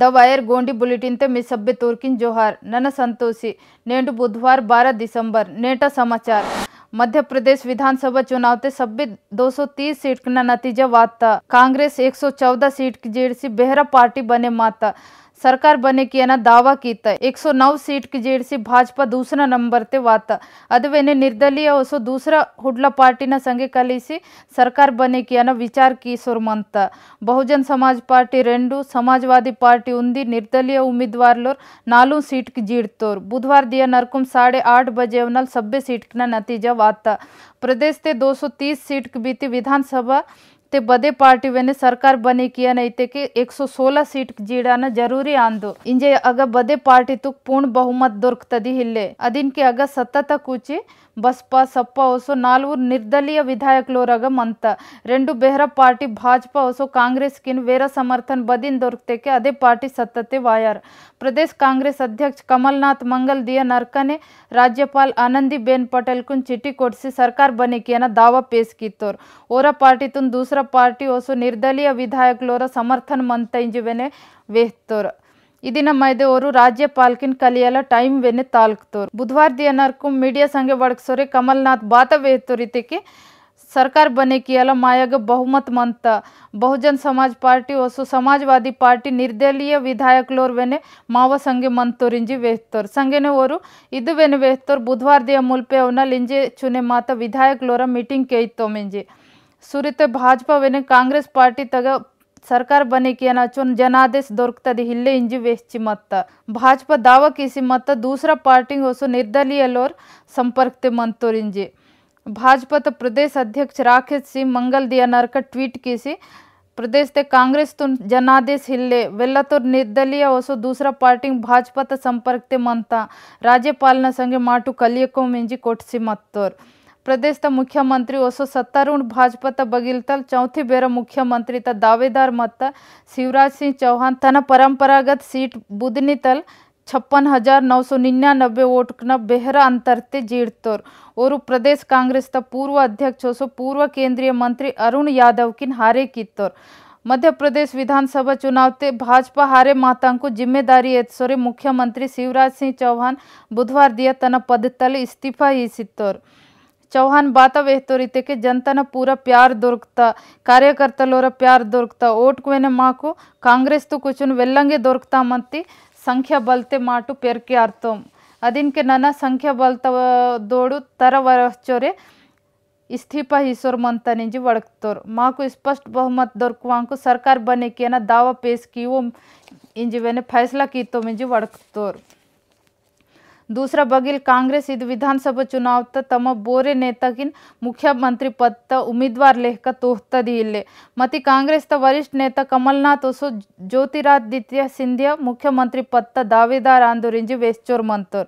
wire Gondi bulletin ते ತೆ ಮಿಸಬ್ಬೆ ತೋರ್ಕಿನ್ जोहार नन संतोषी नेंटू बुधवार बारह दिसंबर नेटा समाचार मध्य प्रदेश विधानसभा चुनाव ते सब्बे 230 सीट का नतीजा वाता कांग्रेस 114 सीट की जेड़ सी बेहरा पार्टी बने माता सरकार बने की ना दावा किया 109 सीट की जेडसी भाजपा दूसरा नंबर ते वात अदेने निर्दलीय उसो दूसरा हुडला पार्टी ना संगे कलसी सरकार बने की ना विचार की सुरमंत बहुजन समाज पार्टी रे समाजवादी पार्टी उंदी निर्दलीय उम्मीदवार नालू सीट की जीड़ोर बुधवार दिया नरकुम साढ़े आठ बजे उन्ल सब्बे सीट का नतीजा वाता प्रदेश ते तीस सीट के बीती विधानसभा તે બધે પાર્ટીઓને સરકાર બની કે નહીતે કે એકસો સોલા સીટ જીડાને જરૂરી આંદો ಇಂಜೆ ಅಗ ಬದೆ ಪಾರ್ಟಿ ತುಕ್ ಪೂರ್ಣ ಬಹುಮತ ದೊರಕತದಿ ಹಿಲ್ಲೆ ಅದಿನ್ಕೆ ಅಗ ಸತತ ಕೂಚಿ బస్పా సప్పా ఓసో నాలుగు నిర్దలీయ విధాయకులోరగం అంత రెండు బెహ్రా పార్టీ భాజపా ఓసో కాంగ్రెస్ కిన్ వేరే సమర్థన్ బదిన్ దొరికితేకి అదే పార్టీ సత్తతే వాయార్ प्रदेश कांग्रेस अध्यक्ष कमलनाथ मंगल दिया नरका ने राज्यपाल आनंदीबेन पटेल कुन चिट्ठी कोट सरकार बने की दावा पेश की ओर पार्टी तुम दूसरा पार्टी ओसो निर्दलीय विधायक समर्थन मनता इंजवे वेहतोर ಇದೀನ ಮೈದೆಯವರು ರಾಜ್ಯಪಾಲ್ಕಿನ್ ಕಲಿಯಲ बुधवार ವೆನೆ ತಾಲ್ಕ್ತೋರು मीडिया ದಿನರ್ಕು ಮೀಡಿಯಾ कमलनाथ बात ಕಮಲ್ನಾಥ್ ಬಾತವೇತ್ತು के सरकार बने कियाला मायग बहुमत मंत बहुजन समाज पार्टी वसु समाजवादी पार्टी निर्दलीय विधायक लोर वेने माव संगे मंतोर इंजी वेहतोर संगे ने ओरु इदु वेने वेहतोर बुधवार दिया मूल पे अवनल इंजे चुने माता विधायक लोरा मीटिंग के इतो मिंजे सुरिते भाजपा वेने कांग्रेस पार्टी तग ಸರ್ಕಾರ ಬನಿಕೆಯನ ಚುನ್ ಜನಾದೇಶ ದೊರಕುತ್ತದೆ ಇಲ್ಲೇ ಇಂಜಿ ವೇಸ್ಚಿ ಮತ್ತ ಭಾಜಪಾ ದಾವ ಕಿಸಿ ಮತ್ತ ದೂಸರ ಪಾರ್ಟಿಂಗ್ ಹೊಸ ನಿರ್ದಲೀಯಲೋರ್ ಸಂಪರ್ಕತೆ ಮಂತೋರ್ ಇಂಜಿ भाजपा तो प्रदेश अध्यक्ष राकेश सिंह मंगल दिया नरक ट्वीट की प्रदेश ते कांग्रेस तुन तो जनादेश हिले वेला तो निर्दलीय ओसो दूसरा पार्टी भाजपा तो संपर्क ते मनता राज्यपाल न संगे माटू कलियको मिंजी कोटसी मत्तोर ಪ್ರದೇಶದ ಮುಖ್ಯಮಂತ್ರಿ ಹೊಸ ಸತ್ತಾರುಣ್ ಭಾಜಪತ ಬಗಿಲ್ತಲ್ चौथी बेर मुख्यमंत्री त दावेदार मत शिवराज सिंह चौहान तन परंपरागत सीट बुदनी तल छप्पन हजार नौ सौ निन्यानबे वोट न बेहरा अंतर ते जीतोर और प्रदेश कांग्रेस का पूर्व अध्यक्ष ओसो पूर्व केंद्रीय मंत्री अरुण यादव किन हारे कितोर मध्य प्रदेश विधानसभा चुनाव ते भाजपा हारे को जिम्मेदारी एत्सोरे मुख्यमंत्री शिवराज सिंह चौहान बुधवार दिया तन पद तल इस्तीफा ही सितोर ಚೌಹಾನ್ ಬಾತವೇ ತೋರಿತಕ್ಕೆ ಜನತನ ಪೂರ ಪ್ಯಾರ್ ದೊರಕುತ್ತಾ ಕಾರ್ಯಕರ್ತಲೋರ ಪ್ಯಾರ್ ದೊರಕುತ್ತಾ ಓಟ್ಕುವೆನೆ ಮಾಕು ಕಾಂಗ್ರೆಸ್ತು ಕುಚುನು ವೆಲ್ಲಂಗೆ ದೊರಕುತ್ತಾಮಂತಿ ಸಂಖ್ಯಾ ಬಲ್ತೆ ಮಾಟು ಪೆರ್ಕೆ ಅರ್ಥಂ ಅದಿನ್ಕೆ ನನ್ನ ಸಂಖ್ಯಾ ಬಲ್ತ ದೋಡು ತರ ವರಚೋರೆ इस्तीफा ईश्वर ममता निजी वड़कतोर माँ को स्पष्ट बहुमत दौरकुआ को सरकार बने के ना दावा पेश की वो इंजीवे ने फैसला की तो मिजी वड़कतोर दूसरा बगील कांग्रेस इत विधानसभा चुनाव तम बोरे नेतागिन मुख्यमंत्री पद उम्मीदवार लेख तोहतदी मत कांग्रेस त वरिष्ठ नेता कमलनाथ उसो ज्योतिरादित्य सिंधिया मुख्यमंत्री पद दावेदार आंदोरी वेस्चोर मंतोर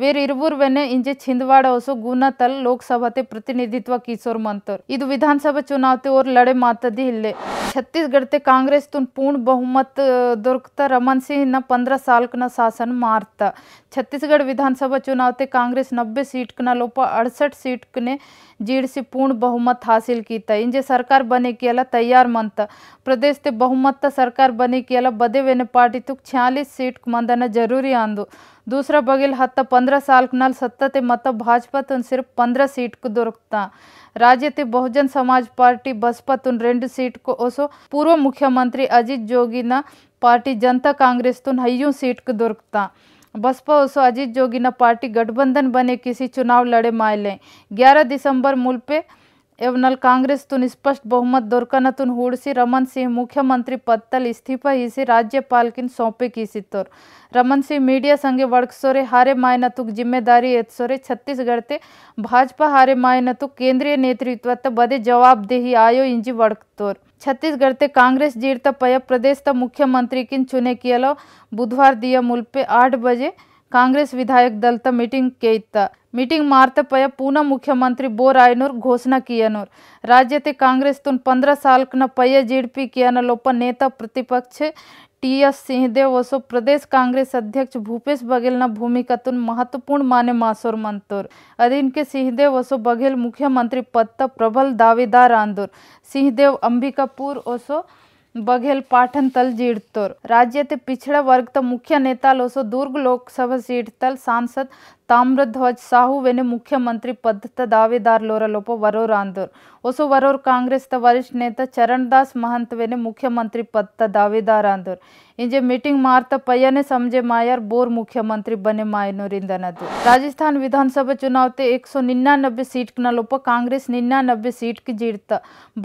वेर इवूर्वेने इंजे छिंदवाड़ा उसो गुनाथल लोकसभा प्रतिनिधित्व किशोर मंतोर इत विधानसभा चुनाव ते और लड़े मातदी इले छत्तीसगढ़ ते कांग्रेस तुन पूर्ण बहुमत दुर्कता रमन सिंह न पंद्रह साल शासन मारता छत्तीसगढ़ विधानसभा चुनाव से कांग्रेस नब्बे सीट के नाल उपा अड़सठ सीट ने से पूर्ण बहुमत ಲೋಪ ಅಡಸಠ ಸೀಟ್ಕನೆ ಜೀಡಿಸಿ ಪೂರ್ಣ ಬಹುಮತ ಹಾಸಿಲ್ ಕೀತ ಇಂಜೆ ಸರ್ಕಾರ ಬನೇಕೆಲ್ಲ ತಯಾರ್ सरकार बने ಬಹುಮತ अला बदे वेने पार्टी तुक छियालीस सीट मंदना जरूरी आंदो दूसरा बगिल हत्ता पंद्रह साल के नाल सत्ता मत भाजपा तुन सिर्फ पंद्रह सीट को दुरकता राज्य ते बहुजन समाज पार्टी बसपा तुन रेंड सीट को ओसो पूर्व मुख्यमंत्री अजीत जोगी ना पार्टी जनता कांग्रेस तुन हयू सीट को दुरकता बसपा और अजीत जोगी ना पार्टी गठबंधन बने किसी चुनाव लड़े मायले ग्यारह दिसंबर एवं नल कांग्रेस तुन स्पष्ट बहुमत दुर्कन तुन हुड़सी रमन सिंह मुख्यमंत्री पद तल इस्तीफा इसी राज्यपाल किन सौंपे की सितोर रमन सिंह मीडिया संगे वर्गसोरे हारे मायन तुक जिम्मेदारी एत्सोरे छत्तीसगढ़ ते भाजपा हारे मायन तुक केंद्रीय नेतृत्व बदे जवाबदेही आयो इंजी वर्गतोर छत्तीसगढ़ ते कांग्रेस जीत पय प्रदेश त मुख्यमंत्री किन चुने कियलो बुधवार दिया पे आठ बजे कांग्रेस विधायक दल त मीटिंग के इत्ता मीटिंग मारते पय पुनः मुख्यमंत्री बोरायनूर घोषणा कियनूर राज्य ते कांग्रेस तुन पंद्रह साल न पय जीडपी किया लोपन नेता प्रतिपक्ष टी एस सिंहदेव वसो प्रदेश कांग्रेस अध्यक्ष भूपेश बघेल न भूमिका तुन महत्वपूर्ण माने मासोर मंतुर मंतोर अजिंक्य सिंहदेव वसो बघेल मुख्यमंत्री पद प्रबल दावेदार आंदोर सिंहदेव अंबिकापुर ओसो बघेल पाठन तल जीडतोर राज्य ते पिछड़ा वर्ग तो मुख्य नेता लोसो दुर्ग लोकसभा सीट तल सांसद ताम्रध्वज साहू मुख्यमंत्री पद ಮುಖ್ಯಮಂತ್ರಿ ಪದದ ದಾವೇದಾರ್ಲೋರಲೊಪ वरोर आंदोर ಒಸು ವರೋರ್ ಕಾಂಗ್ರೆಸ್ದ वरिष्ठ नेता ಚರಣ್ ದಾಸ್ ಮಹಂತವೆನೆ मुख्यमंत्री पद दावेदार आंदोर इंजे मीटिंग मार्त पयने समझे मायर बोर मुख्यमंत्री बने इंदन राजस्थान विधानसभा चुनाव ते एक सौ निन्यानबे सीट न लोप कांग्रेस निन्यानबे सीट की जीतता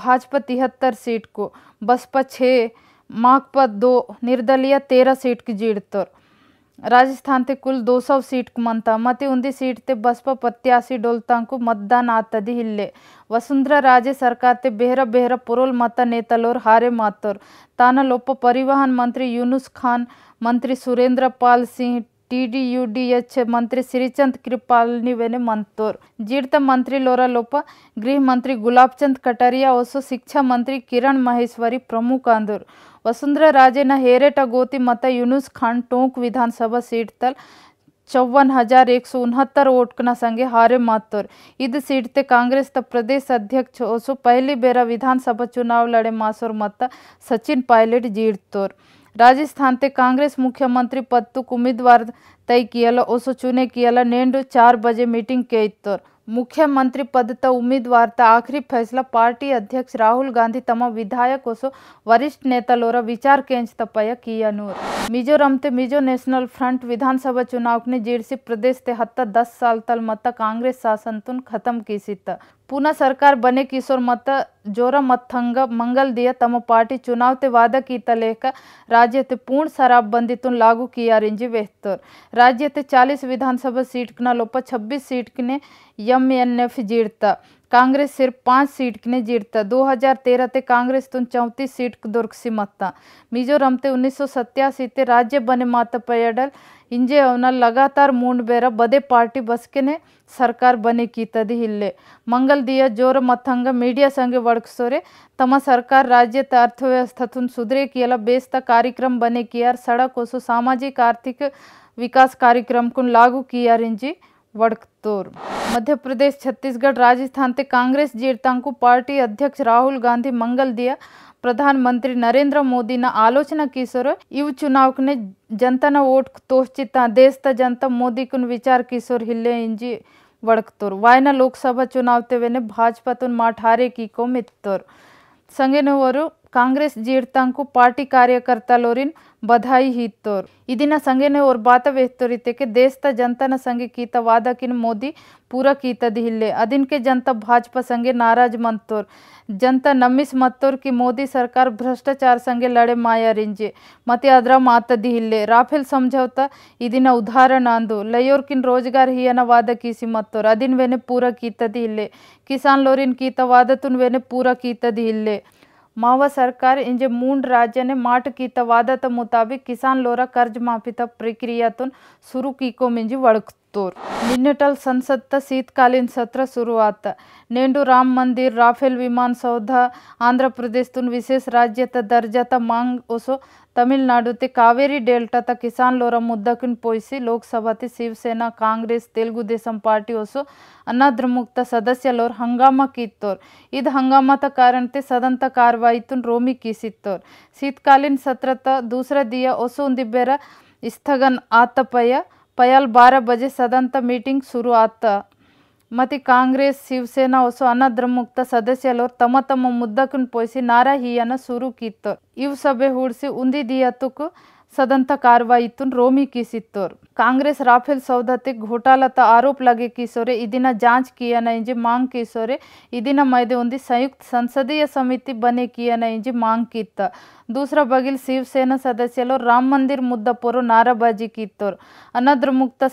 भाजपा तिहत्तर सीट को बसपा छः माकपा दो निर्दलीय तेरह सीट की जीततर राजस्थान ते कुल 200 सीट मनता मते उन्दी सीट ते बसपा प्रत्याशी डोलतांकु मतदान आतदी हिल्ले वसुंधरा राजे सरकार ते बेहरा बेहरा पुरोल मत नेतलोर हारे मातोर ताना लोप परिवहन मंत्री यूनुस खान मंत्री सुरेंद्र पाल सिंह टीडीयूडीएच मंत्री श्रीचंद कृपाल निवेने मंथूर जीड़ मंत्री लोरा लोप गृह मंत्री गुलाब चंद कटारिया ओसो शिक्षा मंत्री किरण महेश्वरी प्रमुख अंदर वसुंधरा राजे हेरेट गोति मत यूनूस खान टोंक विधानसभा सीट तल चौवन हजार एक सौ उनहत्तर वोट संघे हारे मातर इध सीट ते कांग्रेस प्रदेश अध्यक्ष ओसो पहली बेरा विधानसभा चुनाव लड़े मासोर मत सचिन पायलट जीड़ राजस्थान ते कांग्रेस मुख्यमंत्री पद तक उम्मीदवार तय किया उसे चुने किया नेंडू चार बजे मीटिंग के इतर मुख्यमंत्री पद त उम्मीदवार आखिरी फैसला पार्टी अध्यक्ष राहुल गांधी तम विधायक उसे वरिष्ठ नेता लोरा विचार केंच तपय किया नूर मिजोरम ते मिजो नेशनल फ्रंट विधानसभा चुनाव ने जीड़सी प्रदेश ते हत दस साल तल मत कांग्रेस शासन तुन खत्म की सीता पुनः ಪುನಃ ಸರ್ಕಾರ ಬನೆ ಕಿಶೋರ್ ಮತ ಜೋರ ಮತ್ತಂಗ ಮಂಗಲ್ದಿಯ ತಮ್ಮ ಪಾರ್ಟಿ ಚುನಾವತೆ ವಾದಕೀತ ಲೇಖ ರಾಜ್ಯತೆ पूर्ण शराबबंदी तुम लागू किया रिंजी बेहतर राज्य ते चालीस विधानसभा सीट न लोपा छब्बीस सीट ने यम एन एफ जीड़ता कांग्रेस सिर्फ पांच सीट ने जीतता 2013 ते कांग्रेस तो चौंती सीट दुर्ख सी मता मिजोरम ते उन्नीस सौ सत्यासी राज्य बने मत पयडल इंजे उन्हें लगातार मूड बेरा बदे पार्टी बसके ने सरकार बने की तदी हिले मंगल दिया जोर मतंग मीडिया संगे वर्क सोरे तमा सरकार राज्य अर्थव्यवस्था तुम सुधरे की अला बेस्ता कार्यक्रम बने किया सड़क वसु सामाजिक आर्थिक विकास कार्यक्रम को लागू किया रिंजी વડકતોર મધ્યપ્રદેશ છત્તીસગढ़ राजस्थान ते कांग्रेस જીરતાંકુ પાર્ટી અધ્યક્ષ રાહુલ ગાંધી મંગલ દિયા ಪ್ರಧಾನಮಂತ್ರಿ ನರೇಂದ್ರ ಮೋದಿನ ಆಲೋಚನಾ ಕಿಸೋರು ಇವು ಚುನಾವಣೆ ಜನತನ ಓಟ್ ತೋರ್ಚಿತ್ತ ದೇಶದ ಜನತ ಮೋದಿ ಕುನ್ ವಿಚಾರ ಕಿಸೋರ್ ಹಿಲ್ಲೆ ಇಂಜಿ ವಡಕ್ತೋರ್ ವಾಯ್ನ ಲೋಕಸಭಾ ಚುನಾವತೆವೇನೆ ಭಾಜಪಾ ತುನ್ ಮಾಠಾರೆ ಕೀಕೋ ಮಿತ್ತೋರ್ ಸಂಗೇನವರು कांग्रेस जीर्तांक पार्टी कार्यकर्ता लोरीन बधाई हितोर इदिन संघेने और बात वेतोरीते के देश त जनता न संघ कीत वादा किन मोदी पूरा कीत दिल्ले अदिन के जनता भाजपा संघे नाराज मंतोर जनता नमिस मत्तोर की मोदी सरकार भ्रष्टाचार संघे लड़े माया रिंजे मत अद्र मात दिल्ले राफेल समझौता इदिन उदाहरण आंदो लयोर किन रोजगार ही न वाद कीसी मत्तोर अदिन वेने पूरा कीत दिल्ले किसान लोरिन कीत वादतुन वेने पूरा कीत दिल्ले मावा सरकार इंजे मूड राज्य ने माट कीत वादत मुताबिक किसान लोरा कर्ज माफी त प्रक्रिया तुन शुरू की को मिंजी वड़कत ಪುತ್ತೂರು ಡಿಜಿಟಲ್ ಸಂಸತ್ತ शीतकालीन सत्र शुरुआत नेंडू राम मंदिर राफेल विमान सौदा आंध्र प्रदेश तुन विशेष राज्य त दर्जा त मांग ओसो तमिलनाडु ते कावेरी डेल्टा त किसान लोर मुद्दकुन पोइसी लोकसभा ते शिवसेना कांग्रेस तेलुगु देशम पार्टी ओसो अनाद्रमुक्त सदस्य लोर हंगामा कीतोर इद हंगामा त कारण ते सदन त कार्रवाई तुन रोमी कीसितोर शीतकालीन सत्र त दूसरा दिया ओसो उन्दिबेरा स्थगन आतपय ಪಯಾಲ್ ಬಾರ ಬಜೆ ಸದಂತ ಮೀಟಿಂಗ್ ಶುರು ಆತ ಮತ್ತು ಕಾಂಗ್ರೆಸ್ ಶಿವಸೇನಾ ಹೊಸ ಅನಾದ್ರಮುಕ್ತ ಸದಸ್ಯರವರು ತಮ್ಮ ತಮ್ಮ ಮುದ್ದಕ್ಕನ್ನು ಪೋಯಿಸಿ ನಾರಾಹಿಯನ್ನು ಸುರುಕಿತ್ತು ಶುರು ಕಿತ್ತ ಇವು ಸಭೆ ಹೂಡಿಸಿ ಉಂದಿದಿಯತ್ತಕ್ಕೂ ಸದಂತ ಕಾರ್ವಾಯಿತ್ತು ರೋಮಿ ಕಿಸಿತ್ತೋರ್ ಕಾಂಗ್ರೆಸ್ ರಾಫೆಲ್ ಸೌದತ್ತೆ ಘೋಟಾಲತ ಆರೋಪ ಲಗೆ ಕಿಸೋರೆ ಇದನ್ನ ಜಾಂಚ್ ಕಿಯ ನೈಂಜಿ मांग ಕಿಸೋರೆ ಇದನ್ನ ಮೈದೆ ಒಂದು संयुक्त संसदीय समिति बने किया इंजे मांग की दूसरा बगिल शिवसेना सदस्य लो राम मंदिर मुद्दा पोरो नाराबाजी की तोर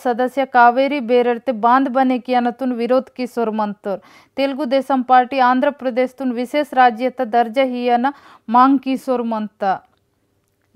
सदस्य कावेरी बेरते बांध बने किया नतुन विरोध किसोर मंतोर तेलुगु देशम पार्टी आंध्र प्रदेश तुन विशेष राज्य दर्जा हियाना मांग की मंता